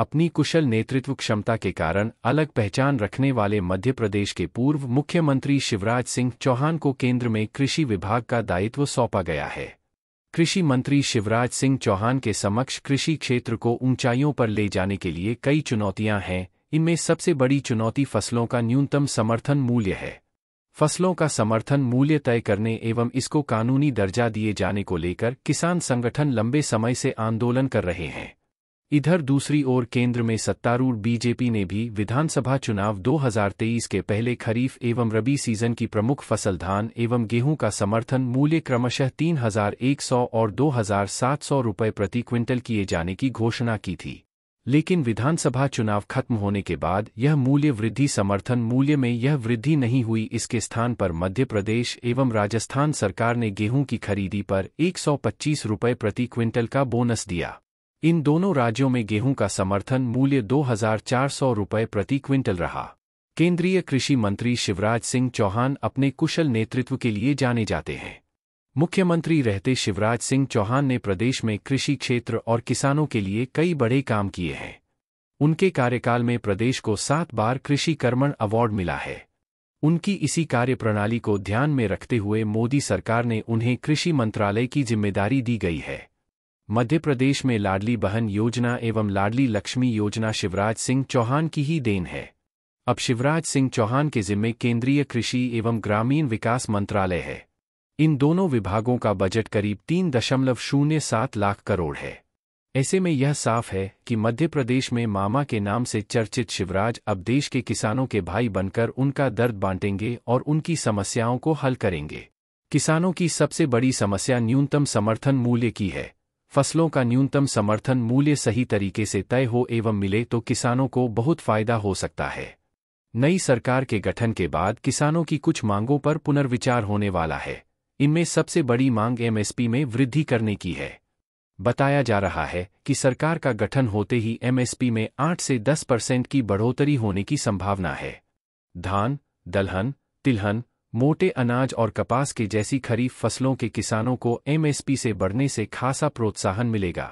अपनी कुशल नेतृत्व क्षमता के कारण अलग पहचान रखने वाले मध्य प्रदेश के पूर्व मुख्यमंत्री शिवराज सिंह चौहान को केंद्र में कृषि विभाग का दायित्व सौंपा गया है कृषि मंत्री शिवराज सिंह चौहान के समक्ष कृषि क्षेत्र को ऊंचाइयों पर ले जाने के लिए कई चुनौतियां हैं इनमें सबसे बड़ी चुनौती फसलों का न्यूनतम समर्थन मूल्य है फसलों का समर्थन मूल्य तय करने एवं इसको कानूनी दर्जा दिए जाने को लेकर किसान संगठन लंबे समय से आंदोलन कर रहे हैं इधर दूसरी ओर केंद्र में सत्तारूढ़ बीजेपी ने भी विधानसभा चुनाव 2023 के पहले खरीफ एवं रबी सीजन की प्रमुख फसल धान एवं गेहूं का समर्थन मूल्य क्रमशः 3,100 और 2,700 रुपये प्रति क्विंटल किए जाने की घोषणा की थी लेकिन विधानसभा चुनाव खत्म होने के बाद यह मूल्य वृद्धि समर्थन मूल्य में यह वृद्धि नहीं हुई इसके स्थान पर मध्य प्रदेश एवं राजस्थान सरकार ने गेहूं की खरीदी पर एक रुपये प्रति क्विंटल का बोनस दिया इन दोनों राज्यों में गेहूं का समर्थन मूल्य दो हजार चार सौ प्रति क्विंटल रहा केंद्रीय कृषि मंत्री शिवराज सिंह चौहान अपने कुशल नेतृत्व के लिए जाने जाते हैं मुख्यमंत्री रहते शिवराज सिंह चौहान ने प्रदेश में कृषि क्षेत्र और किसानों के लिए कई बड़े काम किए हैं उनके कार्यकाल में प्रदेश को सात बार कृषि कर्मण अवार्ड मिला है उनकी इसी कार्यप्रणाली को ध्यान में रखते हुए मोदी सरकार ने उन्हें कृषि मंत्रालय की जिम्मेदारी दी गई है मध्य प्रदेश में लाडली बहन योजना एवं लाडली लक्ष्मी योजना शिवराज सिंह चौहान की ही देन है अब शिवराज सिंह चौहान के जिम्मे केंद्रीय कृषि एवं ग्रामीण विकास मंत्रालय है इन दोनों विभागों का बजट करीब तीन दशमलव शून्य सात लाख करोड़ है ऐसे में यह साफ है कि मध्य प्रदेश में मामा के नाम से चर्चित शिवराज अब देश के किसानों के भाई बनकर उनका दर्द बांटेंगे और उनकी समस्याओं को हल करेंगे किसानों की सबसे बड़ी समस्या न्यूनतम समर्थन मूल्य की है फसलों का न्यूनतम समर्थन मूल्य सही तरीके से तय हो एवं मिले तो किसानों को बहुत फायदा हो सकता है नई सरकार के गठन के बाद किसानों की कुछ मांगों पर पुनर्विचार होने वाला है इनमें सबसे बड़ी मांग एमएसपी में वृद्धि करने की है बताया जा रहा है कि सरकार का गठन होते ही एमएसपी में 8 से 10 परसेंट की बढ़ोतरी होने की संभावना है धान दलहन तिलहन मोटे अनाज और कपास के जैसी खरीफ फसलों के किसानों को एमएसपी से बढ़ने से खासा प्रोत्साहन मिलेगा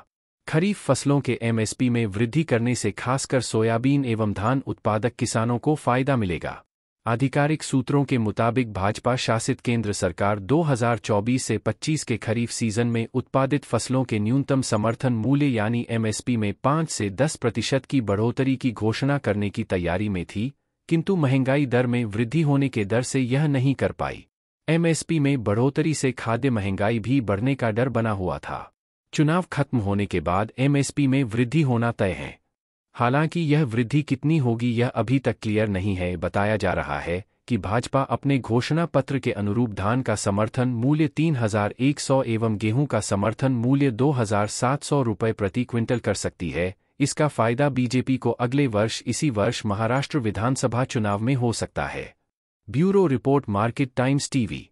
खरीफ फसलों के एमएसपी में वृद्धि करने से खासकर सोयाबीन एवं धान उत्पादक किसानों को फायदा मिलेगा आधिकारिक सूत्रों के मुताबिक भाजपा शासित केंद्र सरकार 2024 से 25 के खरीफ सीजन में उत्पादित फसलों के न्यूनतम समर्थन मूल्य यानी एमएसपी में 5 से 10 प्रतिशत की बढ़ोतरी की घोषणा करने की तैयारी में थी किंतु महंगाई दर में वृद्धि होने के दर से यह नहीं कर पाई एमएसपी में बढ़ोतरी से खाद्य महंगाई भी बढ़ने का डर बना हुआ था चुनाव खत्म होने के बाद एमएसपी में वृद्धि होना तय है हालांकि यह वृद्धि कितनी होगी यह अभी तक क्लियर नहीं है बताया जा रहा है कि भाजपा अपने घोषणा पत्र के अनुरूप धान का समर्थन मूल्य 3100 एवं गेहूं का समर्थन मूल्य 2700 रुपये प्रति क्विंटल कर सकती है इसका फायदा बीजेपी को अगले वर्ष इसी वर्ष महाराष्ट्र विधानसभा चुनाव में हो सकता है bureau report market times TV